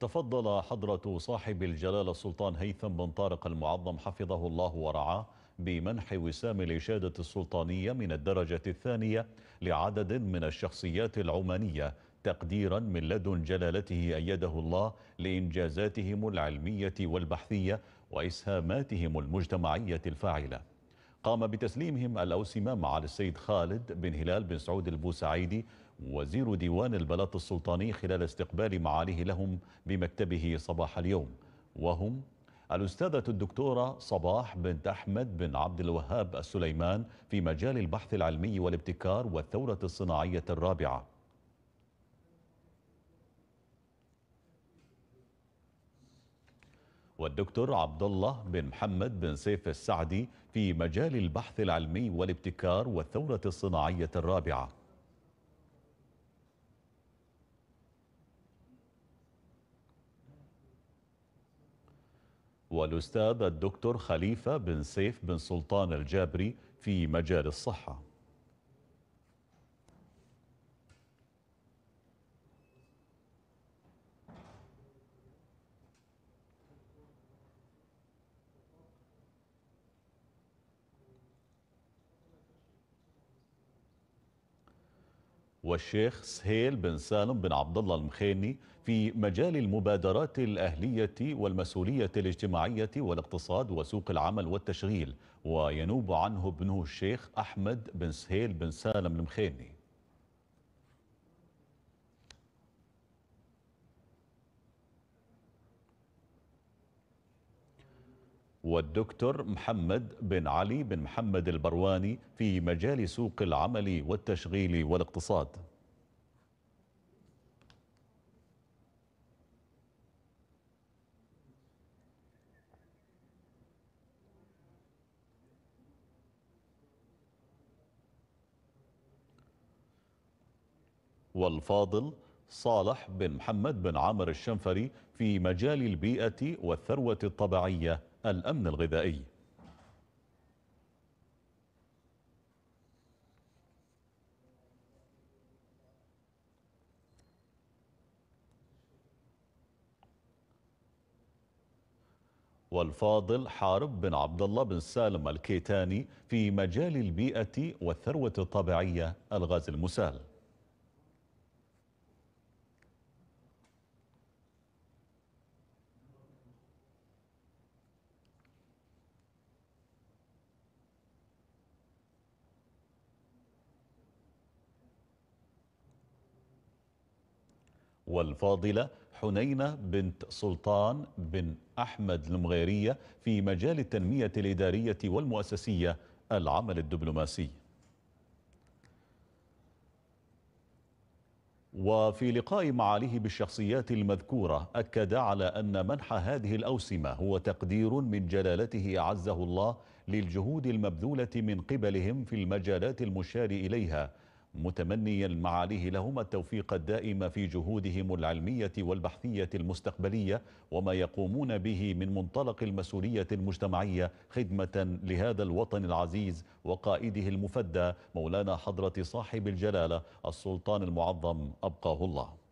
تفضل حضرة صاحب الجلالة السلطان هيثم بن طارق المعظم حفظه الله ورعاه بمنح وسام الإشادة السلطانية من الدرجة الثانية لعدد من الشخصيات العمانية تقديرا من لدن جلالته أيده الله لإنجازاتهم العلمية والبحثية وإسهاماتهم المجتمعية الفاعلة قام بتسليمهم الأوسمة مع السيد خالد بن هلال بن سعود البوسعيدي وزير ديوان البلاط السلطاني خلال استقبال معاليه لهم بمكتبه صباح اليوم وهم الأستاذة الدكتورة صباح بنت أحمد بن عبد الوهاب السليمان في مجال البحث العلمي والابتكار والثورة الصناعية الرابعة والدكتور عبد الله بن محمد بن سيف السعدي في مجال البحث العلمي والابتكار والثورة الصناعية الرابعة والأستاذ الدكتور خليفة بن سيف بن سلطان الجابري في مجال الصحة والشيخ سهيل بن سالم بن عبد الله المخيني في مجال المبادرات الأهلية والمسؤولية الاجتماعية والاقتصاد وسوق العمل والتشغيل وينوب عنه ابنه الشيخ أحمد بن سهيل بن سالم المخيني والدكتور محمد بن علي بن محمد البرواني في مجال سوق العمل والتشغيل والاقتصاد والفاضل صالح بن محمد بن عامر الشنفري في مجال البيئة والثروة الطبيعية الأمن الغذائي والفاضل حارب بن عبد الله بن سالم الكيتاني في مجال البيئة والثروة الطبيعية الغاز المسال والفاضلة حنينة بنت سلطان بن أحمد المغيرية في مجال التنمية الإدارية والمؤسسية العمل الدبلوماسي وفي لقاء معاليه بالشخصيات المذكورة أكد على أن منح هذه الأوسمة هو تقدير من جلالته أعزه الله للجهود المبذولة من قبلهم في المجالات المشار إليها متمنيا معاليه لهما التوفيق الدائم في جهودهم العلمية والبحثية المستقبلية وما يقومون به من منطلق المسؤولية المجتمعية خدمة لهذا الوطن العزيز وقائده المفدى مولانا حضرة صاحب الجلالة السلطان المعظم أبقاه الله